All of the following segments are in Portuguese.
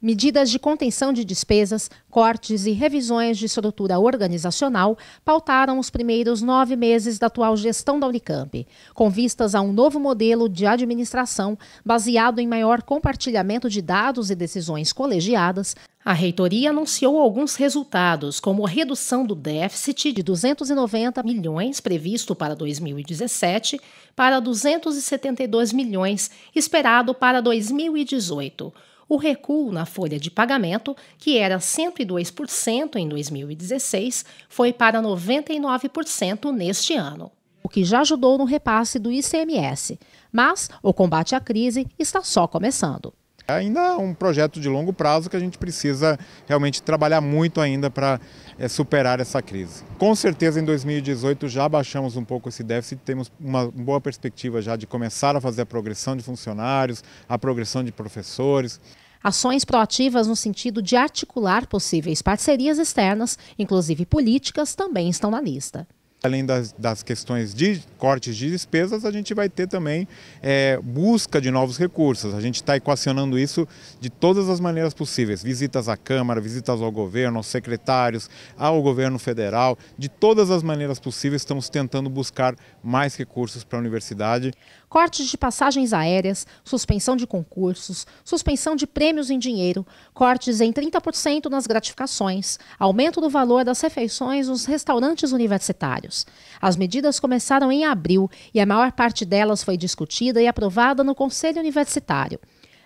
medidas de contenção de despesas, cortes e revisões de estrutura organizacional pautaram os primeiros nove meses da atual gestão da Unicamp, com vistas a um novo modelo de administração baseado em maior compartilhamento de dados e decisões colegiadas. A reitoria anunciou alguns resultados, como a redução do déficit de 290 milhões previsto para 2017 para 272 milhões esperado para 2018 o recuo na folha de pagamento, que era 102% em 2016, foi para 99% neste ano, o que já ajudou no repasse do ICMS. Mas o combate à crise está só começando. É ainda um projeto de longo prazo que a gente precisa realmente trabalhar muito ainda para é, superar essa crise. Com certeza em 2018 já baixamos um pouco esse déficit, temos uma boa perspectiva já de começar a fazer a progressão de funcionários, a progressão de professores. Ações proativas no sentido de articular possíveis parcerias externas, inclusive políticas, também estão na lista. Além das, das, questões de cortes de despesas, a gente vai ter também é, busca de novos recursos. A gente está equacionando isso de todas as maneiras possíveis: visitas à Câmara, visitas ao governo, aos secretários, ao governo federal. De todas as maneiras possíveis, estamos tentando buscar mais recursos para a universidade cortes de passagens aéreas, suspensão de concursos, suspensão de prêmios em dinheiro, cortes em 30% nas gratificações, aumento do valor das refeições nos restaurantes universitários. As medidas começaram em abril e a maior parte delas foi discutida e aprovada no Conselho Universitário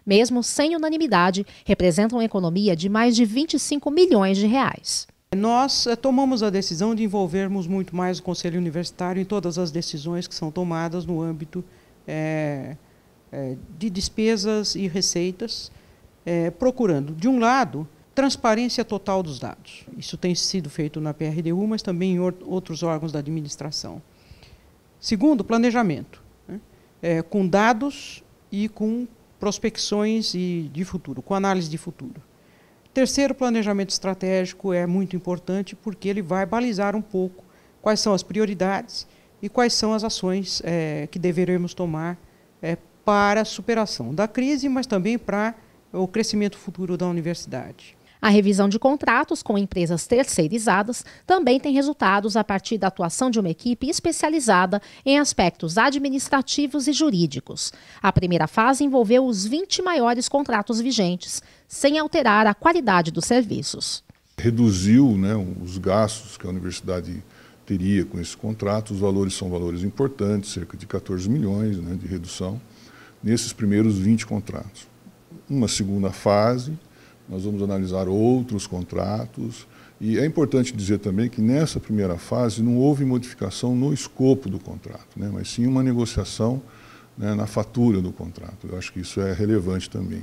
mesmo sem unanimidade, representam uma economia de mais de 25 milhões de reais. Nós eh, tomamos a decisão de envolvermos muito mais o Conselho Universitário em todas as decisões que são tomadas no âmbito é, é, de despesas e receitas, é, procurando, de um lado, transparência total dos dados. Isso tem sido feito na PRDU, mas também em outros órgãos da administração. Segundo, planejamento, né? é, com dados e com prospecções e de futuro, com análise de futuro. Terceiro, planejamento estratégico é muito importante porque ele vai balizar um pouco quais são as prioridades e quais são as ações é, que deveremos tomar é, para a superação da crise, mas também para o crescimento futuro da universidade. A revisão de contratos com empresas terceirizadas também tem resultados a partir da atuação de uma equipe especializada em aspectos administrativos e jurídicos. A primeira fase envolveu os 20 maiores contratos vigentes, sem alterar a qualidade dos serviços. Reduziu né, os gastos que a universidade teria com esse contrato. Os valores são valores importantes, cerca de 14 milhões né, de redução, nesses primeiros 20 contratos. Uma segunda fase, nós vamos analisar outros contratos. E é importante dizer também que nessa primeira fase não houve modificação no escopo do contrato, né, mas sim uma negociação né, na fatura do contrato. Eu acho que isso é relevante também.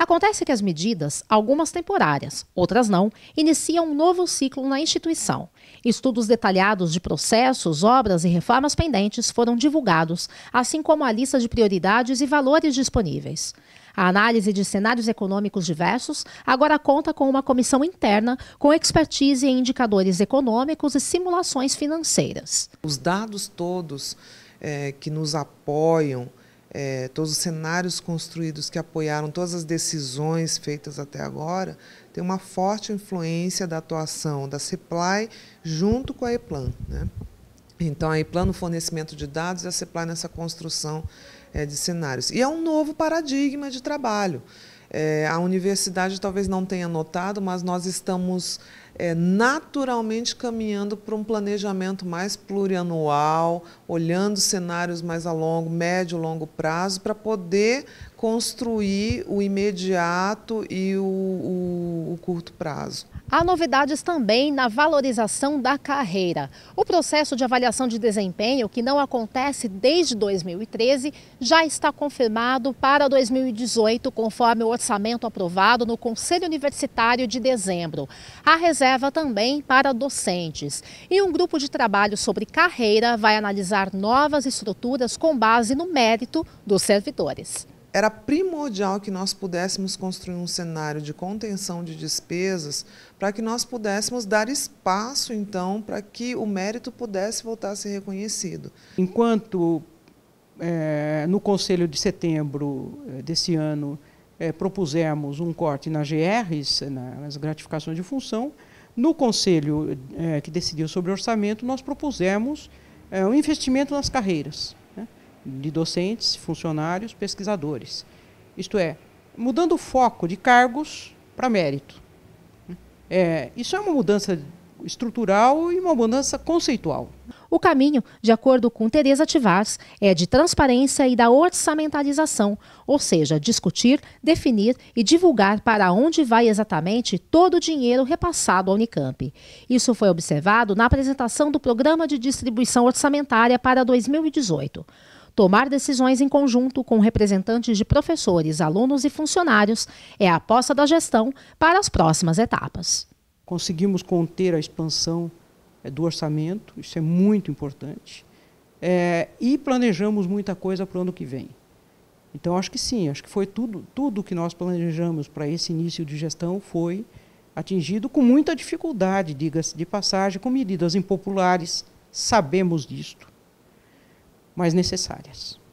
Acontece que as medidas, algumas temporárias, outras não, iniciam um novo ciclo na instituição. Estudos detalhados de processos, obras e reformas pendentes foram divulgados, assim como a lista de prioridades e valores disponíveis. A análise de cenários econômicos diversos agora conta com uma comissão interna com expertise em indicadores econômicos e simulações financeiras. Os dados todos é, que nos apoiam é, todos os cenários construídos que apoiaram todas as decisões feitas até agora, tem uma forte influência da atuação da CEPLAI junto com a EPLAN. Né? Então, a EPLAN no fornecimento de dados e a CEPLAI nessa construção é, de cenários. E é um novo paradigma de trabalho. É, a universidade talvez não tenha notado, mas nós estamos é, naturalmente caminhando para um planejamento mais plurianual, olhando cenários mais a longo, médio, longo prazo, para poder construir o imediato e o, o, o curto prazo. Há novidades também na valorização da carreira. O processo de avaliação de desempenho, que não acontece desde 2013, já está confirmado para 2018, conforme o orçamento aprovado no Conselho Universitário de dezembro. A reserva reserva também para docentes. E um grupo de trabalho sobre carreira vai analisar novas estruturas com base no mérito dos servidores. Era primordial que nós pudéssemos construir um cenário de contenção de despesas para que nós pudéssemos dar espaço, então, para que o mérito pudesse voltar a ser reconhecido. Enquanto é, no Conselho de Setembro é, desse ano é, propusemos um corte nas GRs, nas gratificações de função, no conselho eh, que decidiu sobre orçamento, nós propusemos eh, um investimento nas carreiras né, de docentes, funcionários, pesquisadores. Isto é, mudando o foco de cargos para mérito. É, isso é uma mudança estrutural e uma mudança conceitual. O caminho, de acordo com Tereza Tivars, é de transparência e da orçamentalização, ou seja, discutir, definir e divulgar para onde vai exatamente todo o dinheiro repassado ao Unicamp. Isso foi observado na apresentação do Programa de Distribuição Orçamentária para 2018 tomar decisões em conjunto com representantes de professores, alunos e funcionários é a aposta da gestão para as próximas etapas. Conseguimos conter a expansão é do orçamento, isso é muito importante. É, e planejamos muita coisa para o ano que vem. Então, acho que sim, acho que foi tudo, tudo que nós planejamos para esse início de gestão foi atingido com muita dificuldade, diga-se de passagem, com medidas impopulares, sabemos disto, mas necessárias.